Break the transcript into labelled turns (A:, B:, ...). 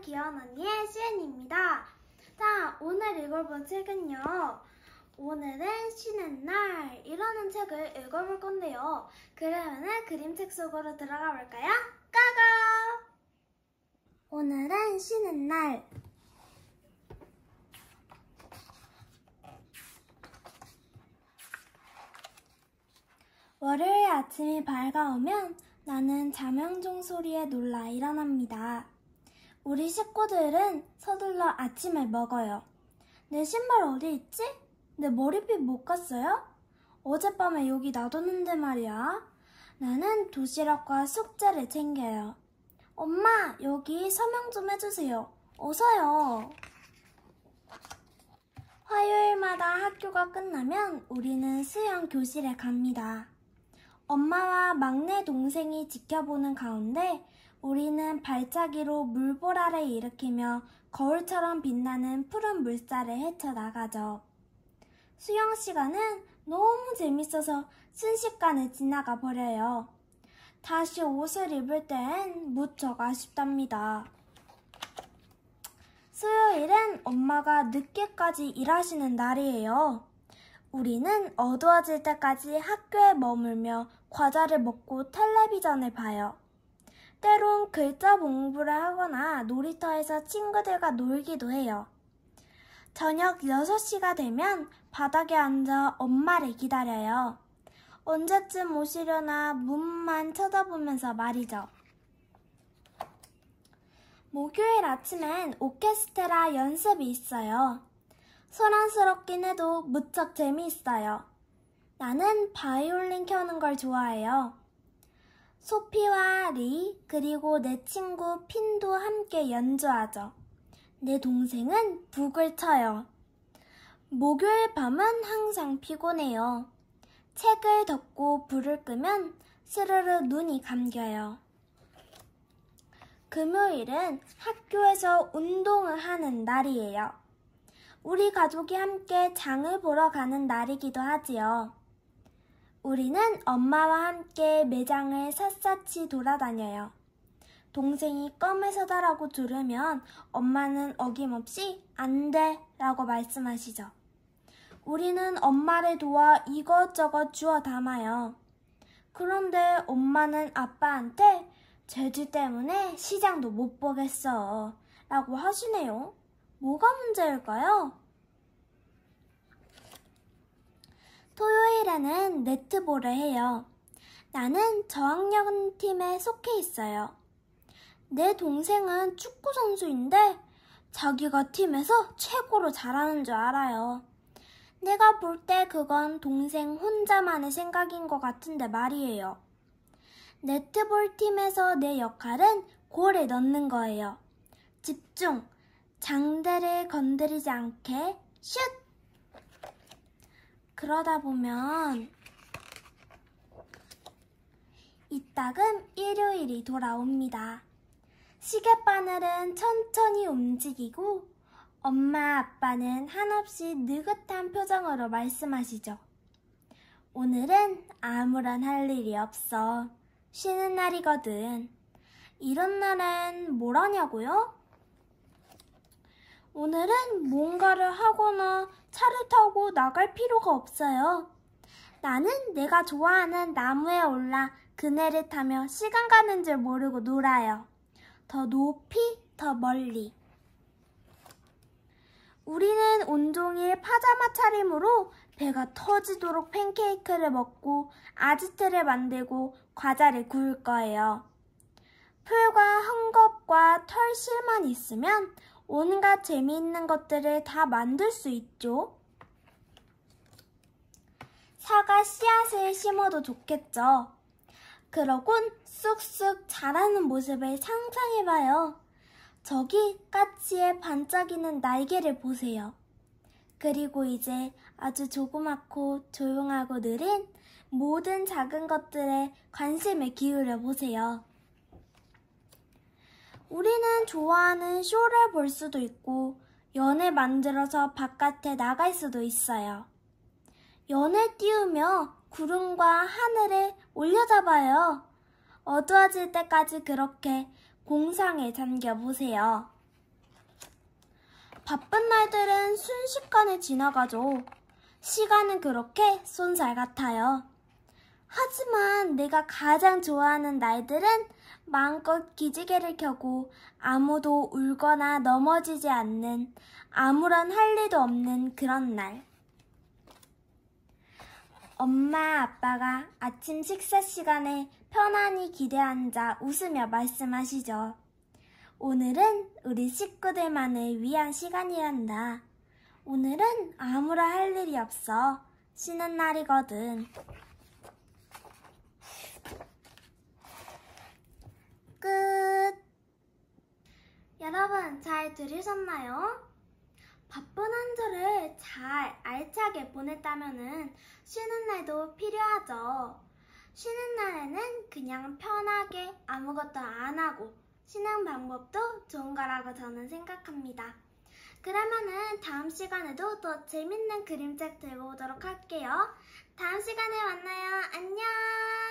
A: 귀여운 언니의 시은입니다. 자 오늘 읽어볼 책은요. 오늘은 쉬는 날 이라는 책을 읽어볼 건데요. 그러면은 그림책 속으로 들어가 볼까요? 까고! 오늘은 쉬는 날 월요일 아침이 밝아오면 나는 자명종 소리에 놀라 일어납니다. 우리 식구들은 서둘러 아침을 먹어요. 내 신발 어디 있지? 내 머리핀 못 갔어요? 어젯밤에 여기 놔뒀는데 말이야. 나는 도시락과 숙제를 챙겨요. 엄마, 여기 서명 좀 해주세요. 어서요. 화요일마다 학교가 끝나면 우리는 수영 교실에 갑니다. 엄마와 막내 동생이 지켜보는 가운데 우리는 발차기로 물보라를 일으키며 거울처럼 빛나는 푸른 물살을 헤쳐나가죠. 수영 시간은 너무 재밌어서 순식간에 지나가 버려요. 다시 옷을 입을 땐 무척 아쉽답니다. 수요일은 엄마가 늦게까지 일하시는 날이에요. 우리는 어두워질 때까지 학교에 머물며 과자를 먹고 텔레비전을 봐요. 때론 글자 공부를 하거나 놀이터에서 친구들과 놀기도 해요. 저녁 6시가 되면 바닥에 앉아 엄마를 기다려요. 언제쯤 오시려나 문만 쳐다보면서 말이죠. 목요일 아침엔 오케스트라 연습이 있어요. 소란스럽긴 해도 무척 재미있어요. 나는 바이올린 켜는 걸 좋아해요. 소피와 리 그리고 내 친구 핀도 함께 연주하죠. 내 동생은 북을 쳐요. 목요일 밤은 항상 피곤해요. 책을 덮고 불을 끄면 스르르 눈이 감겨요. 금요일은 학교에서 운동을 하는 날이에요. 우리 가족이 함께 장을 보러 가는 날이기도 하지요. 우리는 엄마와 함께 매장을 샅샅이 돌아다녀요. 동생이 껌을 사다라고 들으면 엄마는 어김없이 안 돼! 라고 말씀하시죠. 우리는 엄마를 도와 이것저것 주워 담아요. 그런데 엄마는 아빠한테 재주 때문에 시장도 못 보겠어. 라고 하시네요. 뭐가 문제일까요? 토요일에는 네트볼을 해요. 나는 저학년 팀에 속해 있어요. 내 동생은 축구 선수인데 자기가 팀에서 최고로 잘하는 줄 알아요. 내가 볼 때 그건 동생 혼자만의 생각인 것 같은데 말이에요. 네트볼 팀에서 내 역할은 골에 넣는 거예요. 집중, 장대를 건드리지 않게 슛! 그러다 보면 이따금 일요일이 돌아옵니다. 시계바늘은 천천히 움직이고 엄마 아빠는 한없이 느긋한 표정으로 말씀하시죠. 오늘은 아무런 할 일이 없어. 쉬는 날이거든. 이런 날엔 뭘 하냐고요? 오늘은 뭔가를 하거나 차를 타고 나갈 필요가 없어요. 나는 내가 좋아하는 나무에 올라 그네를 타며 시간 가는 줄 모르고 놀아요. 더 높이, 더 멀리. 우리는 온종일 파자마 차림으로 배가 터지도록 팬케이크를 먹고 아지트를 만들고 과자를 구울 거예요. 풀과 헝겊과 털실만 있으면 온갖 재미있는 것들을 다 만들 수 있죠. 사과 씨앗을 심어도 좋겠죠. 그러곤 쑥쑥 자라는 모습을 상상해봐요. 저기 까치의 반짝이는 날개를 보세요. 그리고 이제 아주 조그맣고 조용하고 느린 모든 작은 것들에 관심을 기울여 보세요. 우리는 좋아하는 쇼를 볼 수도 있고 연을 만들어서 바깥에 나갈 수도 있어요. 연을 띄우며 구름과 하늘을 올려잡아요. 어두워질 때까지 그렇게 공상에 잠겨보세요. 바쁜 날들은 순식간에 지나가죠. 시간은 그렇게 손살 같아요. 하지만 내가 가장 좋아하는 날들은 마음껏 기지개를 켜고 아무도 울거나 넘어지지 않는 아무런 할 일도 없는 그런 날. 엄마, 아빠가 아침 식사 시간에 편안히 기대앉아 웃으며 말씀하시죠. 오늘은 우리 식구들만을 위한 시간이란다. 오늘은 아무런할 일이 없어. 쉬는 날이거든. 끝! 여러분 잘 들으셨나요? 바쁜 한 주를 잘 알차게 보냈다면 쉬는 날도 필요하죠. 쉬는 날에는 그냥 편하게 아무것도 안 하고 쉬는 방법도 좋은 거라고 저는 생각합니다. 그러면은 다음 시간에도 또 재밌는 그림책 들고 오도록 할게요. 다음 시간에 만나요. 안녕!